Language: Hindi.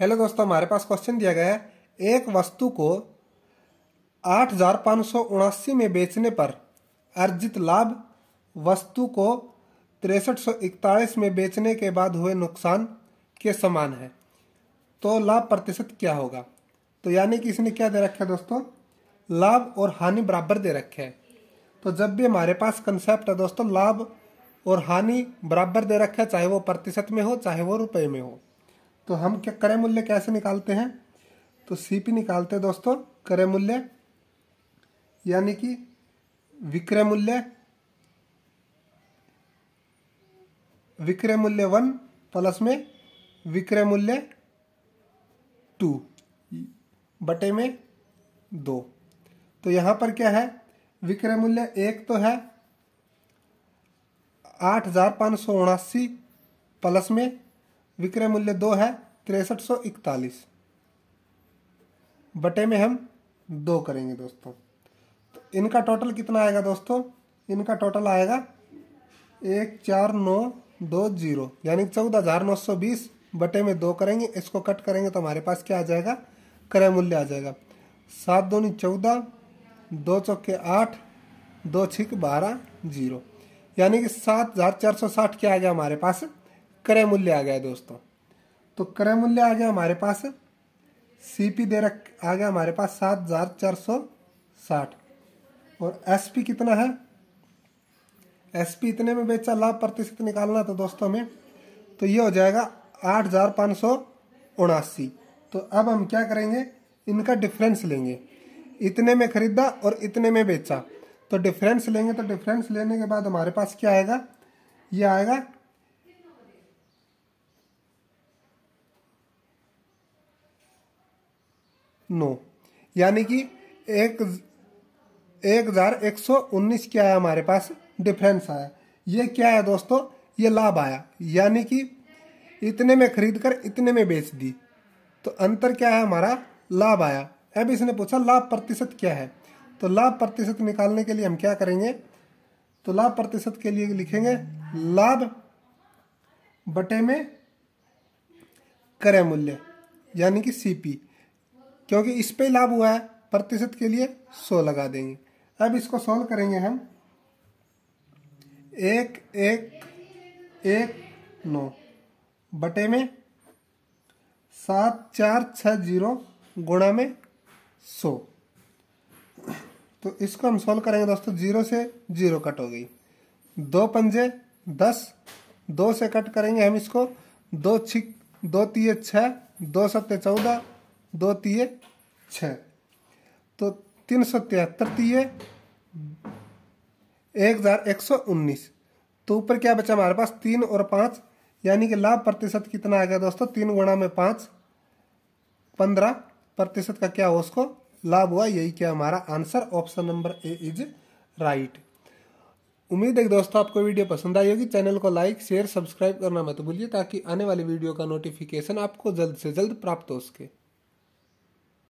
हेलो दोस्तों हमारे पास क्वेश्चन दिया गया है एक वस्तु को आठ हजार पाँच सौ उनासी में बेचने पर अर्जित लाभ वस्तु को तिरसठ सौ इकतालीस में बेचने के बाद हुए नुकसान के समान है तो लाभ प्रतिशत क्या होगा तो यानी कि इसने क्या दे रखा है दोस्तों लाभ और हानि बराबर दे रखे है तो जब भी हमारे पास कंसेप्ट है दोस्तों लाभ और हानि बराबर दे रखा है चाहे वो प्रतिशत में हो चाहे वो रुपये में हो तो हम क्या क्रय मूल्य कैसे निकालते हैं तो सी पी निकालते हैं दोस्तों क्रय मूल्य यानी कि विक्रय मूल्य विक्रय मूल्य वन प्लस में विक्रय मूल्य टू बटे में दो तो यहां पर क्या है विक्रय मूल्य एक तो है आठ हजार पाँच सौ उनासी प्लस में विक्रय मूल्य दो है तिरसठ सौ इकतालीस बटे में हम दो करेंगे दोस्तों तो इनका टोटल कितना आएगा दोस्तों इनका टोटल आएगा एक चार नौ दो जीरो यानी चौदह हज़ार नौ सौ बीस बटे में दो करेंगे इसको कट करेंगे तो हमारे पास क्या आ जाएगा क्रय मूल्य आ जाएगा सात दूनी चौदह दो चौके आठ दो छिक बारह जीरो यानी कि सात हज़ार चार सौ साठ क्या आ गया हमारे पास क्रय मूल्य आ गया दोस्तों तो क्रय मूल्य आ गया हमारे पास सीपी दे रख आ गया हमारे पास सात हजार चार सौ साठ और एसपी कितना है एसपी इतने में बेचा लाभ प्रतिशत निकालना था दोस्तों हमें तो ये हो जाएगा आठ हजार पाँच सौ उनासी तो अब हम क्या करेंगे इनका डिफरेंस लेंगे इतने में खरीदा और इतने में बेचा तो डिफरेंस लेंगे तो डिफरेंस लेने के बाद हमारे पास क्या आएगा ये आएगा नौ यानी कि एक एक हजार एक सौ उन्नीस क्या है हमारे पास डिफरेंस आया ये क्या है दोस्तों ये लाभ आया यानी कि इतने में खरीद कर इतने में बेच दी तो अंतर क्या है हमारा लाभ आया अब इसने पूछा लाभ प्रतिशत क्या है तो लाभ प्रतिशत निकालने के लिए हम क्या करेंगे तो लाभ प्रतिशत के लिए लिखेंगे लाभ बटे में क्रय मूल्य यानी कि सीपी क्योंकि इस पर लाभ हुआ है प्रतिशत के लिए सौ लगा देंगे अब इसको सॉल्व करेंगे हम एक एक एक नौ बटे में सात चार छः जीरो गुणा में सौ तो इसको हम सॉल्व करेंगे दोस्तों जीरो से जीरो कट हो गई दो पंजे दस दो से कट करेंगे हम इसको दो छिक दो तीय छः दो सत्य चौदह दो तीय छ तो तीन सौ तिहत्तर तीय एक हज़ार एक सौ उन्नीस तो ऊपर क्या बचा हमारे पास तीन और पाँच यानी कि लाभ प्रतिशत कितना आ गया दोस्तों तीन गुणा में पाँच पंद्रह प्रतिशत का क्या हो उसको लाभ हुआ यही क्या हमारा answer option number A is right उम्मीद है दोस्तों आपको वीडियो पसंद आई होगी चैनल को लाइक शेयर सब्सक्राइब करना मत भूलिए ताकि आने वाली वीडियो का नोटिफिकेशन आपको जल्द से जल्द प्राप्त हो सके